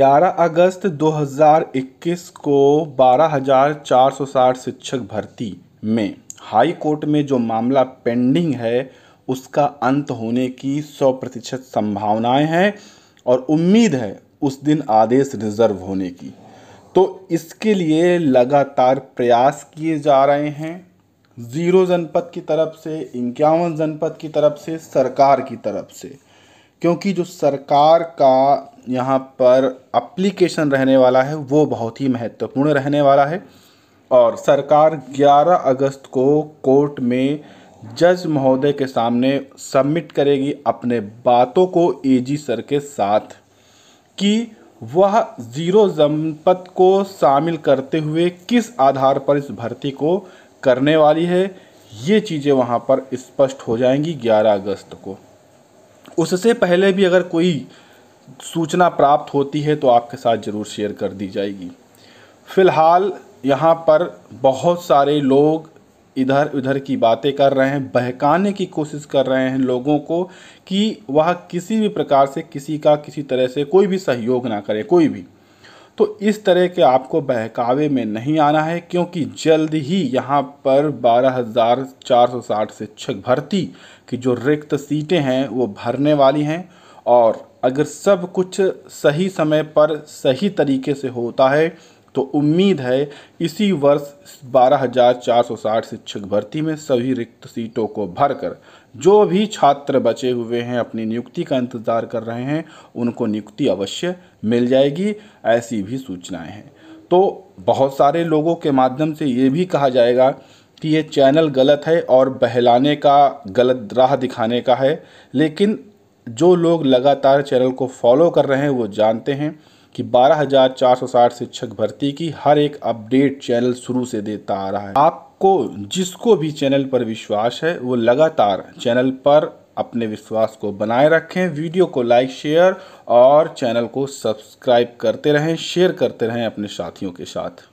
ग्यारह अगस्त 2021 को 12,460 शिक्षक भर्ती में हाई कोर्ट में जो मामला पेंडिंग है उसका अंत होने की 100 प्रतिशत संभावनाएँ हैं और उम्मीद है उस दिन आदेश रिजर्व होने की तो इसके लिए लगातार प्रयास किए जा रहे हैं ज़ीरो जनपद की तरफ से इक्यावन जनपद की तरफ से सरकार की तरफ से क्योंकि जो सरकार का यहाँ पर अप्लीकेशन रहने वाला है वो बहुत ही महत्वपूर्ण रहने वाला है और सरकार 11 अगस्त को कोर्ट में जज महोदय के सामने सबमिट करेगी अपने बातों को एजी सर के साथ कि वह ज़ीरो जमपत को शामिल करते हुए किस आधार पर इस भर्ती को करने वाली है ये चीज़ें वहाँ पर स्पष्ट हो जाएंगी 11 अगस्त को उससे पहले भी अगर कोई सूचना प्राप्त होती है तो आपके साथ ज़रूर शेयर कर दी जाएगी फ़िलहाल यहाँ पर बहुत सारे लोग इधर उधर की बातें कर रहे हैं बहकाने की कोशिश कर रहे हैं लोगों को कि वह किसी भी प्रकार से किसी का किसी तरह से कोई भी सहयोग ना करे कोई भी तो इस तरह के आपको बहकावे में नहीं आना है क्योंकि जल्द ही यहाँ पर 12,460 शिक्षक भर्ती की जो रिक्त सीटें हैं वो भरने वाली हैं और अगर सब कुछ सही समय पर सही तरीके से होता है तो उम्मीद है इसी वर्ष 12,460 शिक्षक भर्ती में सभी रिक्त सीटों को भरकर जो भी छात्र बचे हुए हैं अपनी नियुक्ति का इंतज़ार कर रहे हैं उनको नियुक्ति अवश्य मिल जाएगी ऐसी भी सूचनाएं हैं तो बहुत सारे लोगों के माध्यम से ये भी कहा जाएगा कि ये चैनल गलत है और बहलाने का गलत राह दिखाने का है लेकिन जो लोग लगातार चैनल को फॉलो कर रहे हैं वो जानते हैं कि 12,460 शिक्षक भर्ती की हर एक अपडेट चैनल शुरू से देता आ रहा है आपको जिसको भी चैनल पर विश्वास है वो लगातार चैनल पर अपने विश्वास को बनाए रखें वीडियो को लाइक शेयर और चैनल को सब्सक्राइब करते रहें शेयर करते रहें अपने साथियों के साथ